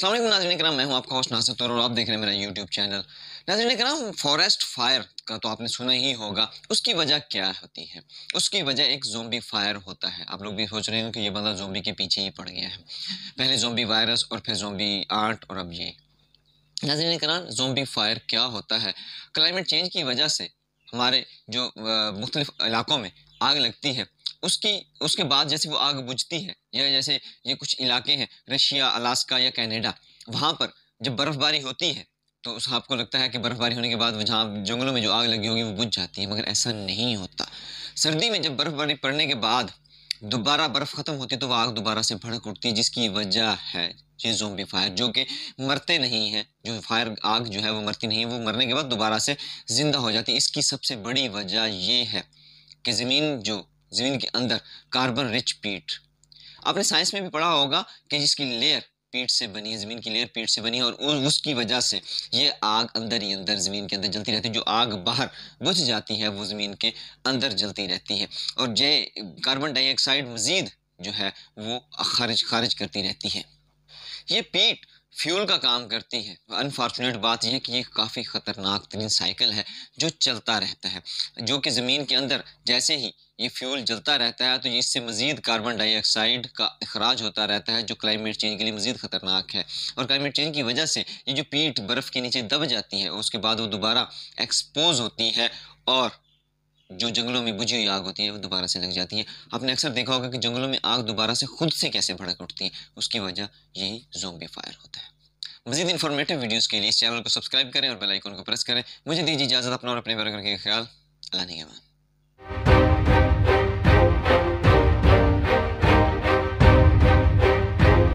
असलम नाजरन कराम मैं हूँ आपका होस्ट नासिर तौर और आप देख रहे हैं मेरा यूट्यूब चैनल नाजरन कराम फॉरेस्ट फायर का तो आपने सुना ही होगा उसकी वजह क्या होती है उसकी वजह एक जोम्बी फायर होता है आप लोग भी सोच रहे हो कि ये बंदा जोम्बी के पीछे ही पड़ गया है पहले जोम्बी वायरस और फिर जोम्बी आर्ट और अब ये नाजरन कराम जोम्बी फायर क्या होता है क्लाइमेट चेंज की वजह से हमारे जो मुख्तलिफ इलाकों में आग लगती है उसकी उसके बाद जैसे वो आग बुझती है या जैसे ये कुछ इलाके हैं रशिया अलास्का या कैनेडा वहाँ पर जब बर्फ़बारी होती है तो उस आपको लगता है कि बर्फ़बारी होने के बाद जहाँ जंगलों में जो आग लगी होगी वो बुझ जाती है मगर ऐसा नहीं होता सर्दी में जब बर्फ़बारी पड़ने के बाद दोबारा बर्फ खत्म होती है तो वह आग दोबारा से भड़क उठती जिसकी वजह है ये जोम्बी फायर जो कि मरते नहीं हैं जो फायर आग जो है वो मरती नहीं है वो मरने के बाद दोबारा से ज़िंदा हो जाती है इसकी सबसे बड़ी वजह ये है कि ज़मीन जो ज़मीन के अंदर कार्बन रिच पीट आपने साइंस में भी पढ़ा होगा कि जिसकी लेयर पीठ से बनी है ज़मीन की लेयर पीठ से बनी है और उसकी वजह से ये आग अंदर ही अंदर ज़मीन के अंदर जलती रहती है जो आग बाहर बुझ जाती है वो ज़मीन के अंदर जलती रहती है और जे कार्बन डाइऑक्साइड मज़ीद जो है वो खारिज खारिज करती रहती है ये पीठ फ्यूल का काम करती है अनफॉर्चुनेट बात यह कि ये काफ़ी ख़तरनाक तरीन साइकिल है जो चलता रहता है जो कि ज़मीन के अंदर जैसे ही ये फ्यूल जलता रहता है तो इससे मज़ीद कार्बन डाइऑक्साइड का अखराज होता रहता है जो क्लाइमेट चेंज के लिए मज़ीद ख़तरनाक है और क्लाइमेट चेंज की वजह से ये जो पीठ बर्फ़ के नीचे दब जाती है उसके बाद वो दोबारा एक्सपोज होती है और जो जंगलों में बुझी हुई आग होती है वो दोबारा से लग जाती है आपने अक्सर देखा होगा कि जंगलों में आग दोबारा से खुद से कैसे भड़क उठती है उसकी वजह यही जोम्बी फायर होता है मजीद इन्फॉर्मेटिव वीडियोज़ के लिए इस चैनल को सब्सक्राइब करें और बेलाइकन को प्रेस करें मुझे दीजिए इजाज़त अपना और अपने वर्गर के ख्याल अल्लाह निगमान